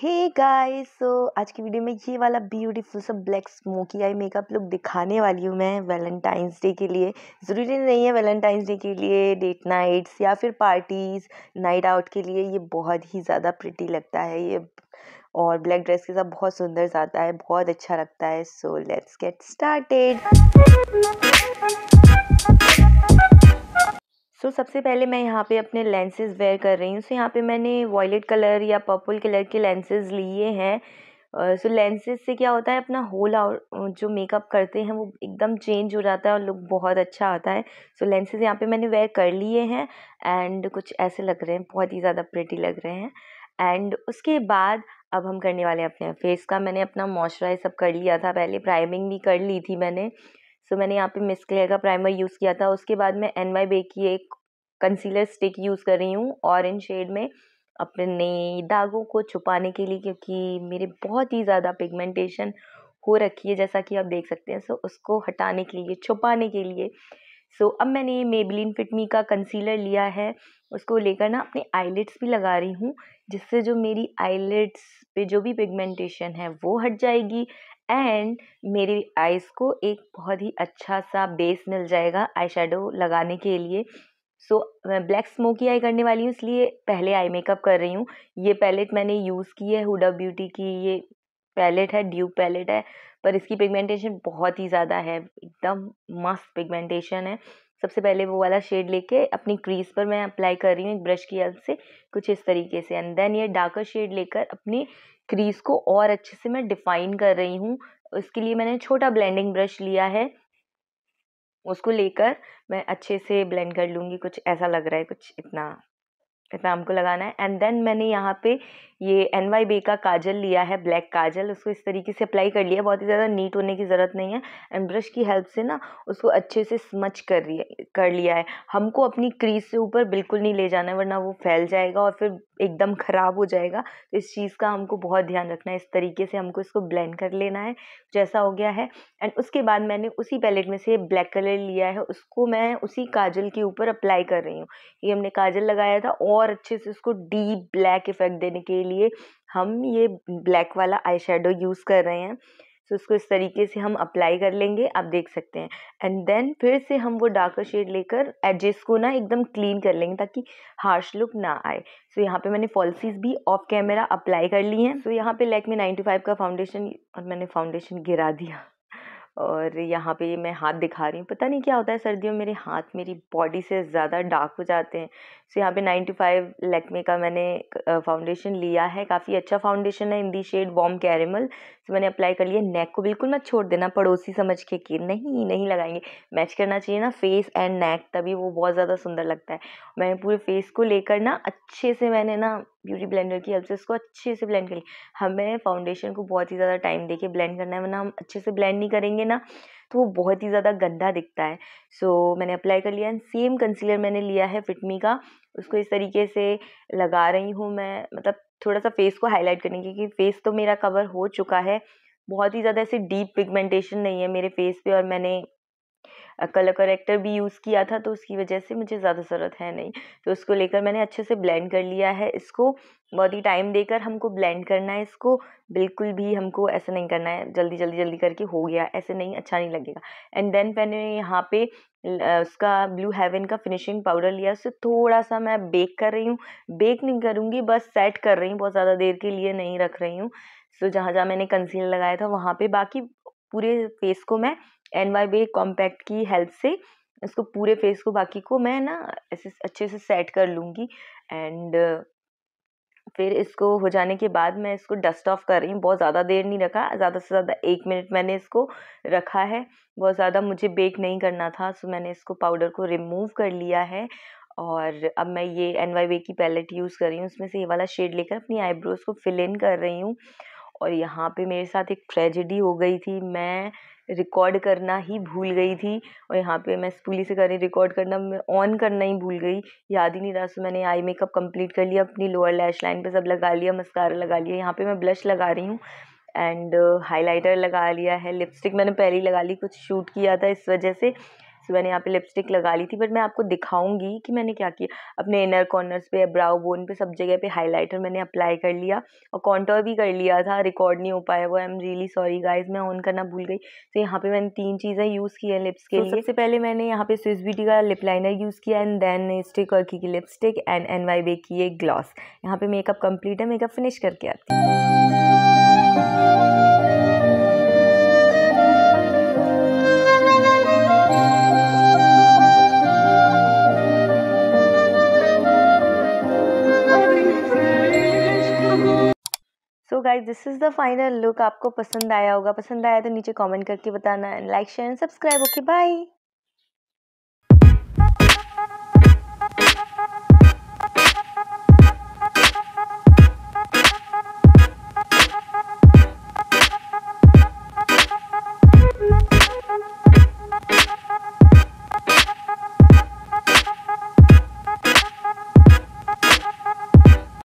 hey guys so आज की video में ये वाला ब्यूटीफुल सा black smoky eye makeup look दिखाने वाली हूँ मैं वैलेंटाइंस डे के लिए ज़रूरी नहीं है वैलेंटाइंस डे के लिए डेट नाइट्स या फिर पार्टीज़ नाइट आउट के लिए ये बहुत ही ज़्यादा प्रिटी लगता है ये और ब्लैक ड्रेस के साथ बहुत सुंदर जाता है बहुत अच्छा लगता है सो लेट्स गेट स्टार्टेड सबसे पहले मैं यहाँ पे अपने लेंसेज वेयर कर रही हूँ सो यहाँ पे मैंने वॉयलेट कलर या पर्पल कलर के लेंसेज लिए हैं सो लेंसेज से क्या होता है अपना होल जो मेकअप करते हैं वो एकदम चेंज हो जाता है और लुक बहुत अच्छा आता है सो लेंसेज यहाँ पे मैंने वेयर कर लिए हैं एंड कुछ ऐसे लग रहे हैं बहुत ही ज़्यादा प्रिटी लग रहे हैं एंड उसके बाद अब हम करने वाले हैं अपने फेस का मैंने अपना मॉइस्चराइज सब कर लिया था पहले प्राइमिंग भी कर ली थी मैंने सो so, मैंने यहाँ पे मिस क्लेयर का प्राइमर यूज़ किया था उसके बाद मैं एन वाई बे की एक कंसीलर स्टिक यूज़ कर रही हूँ ऑरेंज शेड में अपने दागों को छुपाने के लिए क्योंकि मेरे बहुत ही ज़्यादा पिगमेंटेशन हो रखी है जैसा कि आप देख सकते हैं सो उसको हटाने के लिए छुपाने के लिए सो अब मैंने ये मेबलिन फिटमी का कंसीलर लिया है उसको लेकर ना अपने आईलेट्स भी लगा रही हूँ जिससे जो मेरी आईलेट्स पे जो भी पिगमेंटेशन है वो हट जाएगी एंड मेरी आइज़ को एक बहुत ही अच्छा सा बेस मिल जाएगा आई लगाने के लिए सो so, मैं ब्लैक स्मोकी आई करने वाली हूँ इसलिए पहले आई मेकअप कर रही हूँ ये पैलेट मैंने यूज़ की है हुडा ब्यूटी की ये पैलेट है ड्यूब पैलेट है पर इसकी पिगमेंटेशन बहुत ही ज़्यादा है एकदम मस्त पिगमेंटेशन है सबसे पहले वो वाला शेड लेके अपनी क्रीज पर मैं अप्लाई कर रही हूँ एक ब्रश की हेल्प से कुछ इस तरीके से एंड देन ये डार्कर शेड लेकर अपनी क्रीज को और अच्छे से मैं डिफ़ाइन कर रही हूँ उसके लिए मैंने छोटा ब्लेंडिंग ब्रश लिया है उसको लेकर मैं अच्छे से ब्लेंड कर लूँगी कुछ ऐसा लग रहा है कुछ इतना इतना हमको लगाना है एंड देन मैंने यहाँ पे ये एन वाई बे का काजल लिया है ब्लैक काजल उसको इस तरीके से अप्लाई कर लिया बहुत ही ज़्यादा नीट होने की ज़रूरत नहीं है एंड ब्रश की हेल्प से ना उसको अच्छे से स्मच कर कर लिया है हमको अपनी क्रीज से ऊपर बिल्कुल नहीं ले जाना है वरना वो फैल जाएगा और फिर एकदम ख़राब हो जाएगा तो इस चीज़ का हमको बहुत ध्यान रखना है इस तरीके से हमको इसको ब्लेंड कर लेना है जैसा हो गया है एंड उसके बाद मैंने उसी पैलेट में से ब्लैक कलर लिया है उसको मैं उसी काजल के ऊपर अप्लाई कर रही हूँ ये हमने काजल लगाया था और अच्छे से उसको डीप ब्लैक इफ़ेक्ट देने के लिए हम ये ब्लैक वाला आई यूज़ कर रहे हैं सो उसको इसको इस तरीके से हम अप्लाई कर लेंगे आप देख सकते हैं एंड देन फिर से हम वो डार्कर शेड लेकर एडजस्ट को ना एकदम क्लीन कर लेंगे ताकि हार्श लुक ना आए सो so, यहाँ पे मैंने फॉल्सीज भी ऑफ कैमरा अप्लाई कर ली हैं सो so, यहाँ पे लैक में फाइव का फाउंडेशन और मैंने फाउंडेशन गिरा दिया और यहाँ पे मैं हाथ दिखा रही हूँ पता नहीं क्या होता है सर्दियों में मेरे हाथ मेरी बॉडी से ज़्यादा डार्क हो जाते हैं सो यहाँ पे 95 फाइव लैक्मे का मैंने फाउंडेशन लिया है काफ़ी अच्छा फाउंडेशन है इन दी शेड बॉम कैरेमल सो मैंने अप्लाई कर लिया नेक को बिल्कुल मत छोड़ देना पड़ोसी समझ के कि नहीं नहीं लगाएंगे मैच करना चाहिए ना फेस एंड नेक तभी वो बहुत ज़्यादा सुंदर लगता है मैंने पूरे फेस को लेकर ना अच्छे से मैंने ना ब्यूटी ब्लेंडर की हेल्प से इसको अच्छे से ब्लेंड करेंगे हमें फाउंडेशन को बहुत ही ज़्यादा टाइम देके ब्लेंड करना है वरना हम अच्छे से ब्लेंड नहीं करेंगे ना तो वो बहुत ही ज़्यादा गंदा दिखता है सो so, मैंने अप्लाई कर लिया एंड सेम कंसीलर मैंने लिया है फिटमी का उसको इस तरीके से लगा रही हूँ मैं मतलब थोड़ा सा फेस को हाईलाइट करने क्योंकि फेस तो मेरा कवर हो चुका है बहुत ही ज़्यादा ऐसे डीप पिगमेंटेशन नहीं है मेरे फेस पे और मैंने कलर करेक्टर भी यूज़ किया था तो उसकी वजह से मुझे ज़्यादा ज़रूरत है नहीं तो उसको लेकर मैंने अच्छे से ब्लेंड कर लिया है इसको बहुत ही टाइम देकर हमको ब्लेंड करना है इसको बिल्कुल भी हमको ऐसा नहीं करना है जल्दी जल्दी जल्दी करके हो गया ऐसे नहीं अच्छा नहीं लगेगा एंड देन मैंने यहाँ पे उसका ब्लू हेवन का फिनिशिंग पाउडर लिया उससे थोड़ा सा मैं बेक कर रही हूँ बेक नहीं करूँगी बस सेट कर रही हूँ बहुत ज़्यादा देर के लिए नहीं रख रही हूँ सो जहाँ जहाँ मैंने कंसीलर लगाया था वहाँ पर बाकी पूरे फेस को मैं एन वाई बे कॉम्पैक्ट की हेल्प से इसको पूरे फेस को बाकी को मैं ना ऐसे अच्छे से सेट कर लूँगी एंड फिर इसको हो जाने के बाद मैं इसको डस्ट ऑफ कर रही हूँ बहुत ज़्यादा देर नहीं रखा ज़्यादा से ज़्यादा एक मिनट मैंने इसको रखा है बहुत ज़्यादा मुझे बेक नहीं करना था सो मैंने इसको पाउडर को रिमूव कर लिया है और अब मैं ये एन वाई वे की पैलेट यूज़ कर रही हूँ उसमें से ये वाला शेड लेकर अपनी आईब्रोज़ को फिल इन कर रही हूँ और यहाँ पे मेरे साथ एक ट्रेजेडी हो गई थी मैं रिकॉर्ड करना ही भूल गई थी और यहाँ पे मैं स्पूली से कर रही रिकॉर्ड करना मैं ऑन करना ही भूल गई याद ही नहीं रहा सो मैंने आई मेकअप कंप्लीट कर लिया अपनी लोअर लैश लाइन पे सब लगा लिया मस्कारा लगा लिया यहाँ पे मैं ब्लश लगा रही हूँ एंड हाइलाइटर uh, लगा लिया है लिपस्टिक मैंने पहले ही लगा ली कुछ शूट किया था इस वजह से सो मैंने यहाँ पे लिपस्टिक लगा ली थी बट मैं आपको दिखाऊंगी कि मैंने क्या किया अपने इनर कॉर्नर्स पे ब्राउ बोन पे सब जगह पे हाईलाइटर मैंने अप्लाई कर लिया और कॉन्टोर भी कर लिया था रिकॉर्ड नहीं हो पाया वो I am really sorry guys मैं ऑन करना भूल गई तो यहाँ पे मैंने तीन चीज़ें यूज़ की हैं लिप्स के तो लिए सबसे पहले मैंने यहाँ पे स्विस ब्यूटी का लिप लाइनर यूज़ किया एंड देन स्टिक और की lipstick and N Y Bae की एक ग्लॉस यहाँ पे मेकअप कंप्लीट है मेकअप फिनिश करके आती है तो guys this is the final look आपको पसंद आया होगा पसंद आया तो नीचे कमेंट करके बताना and like share and subscribe okay bye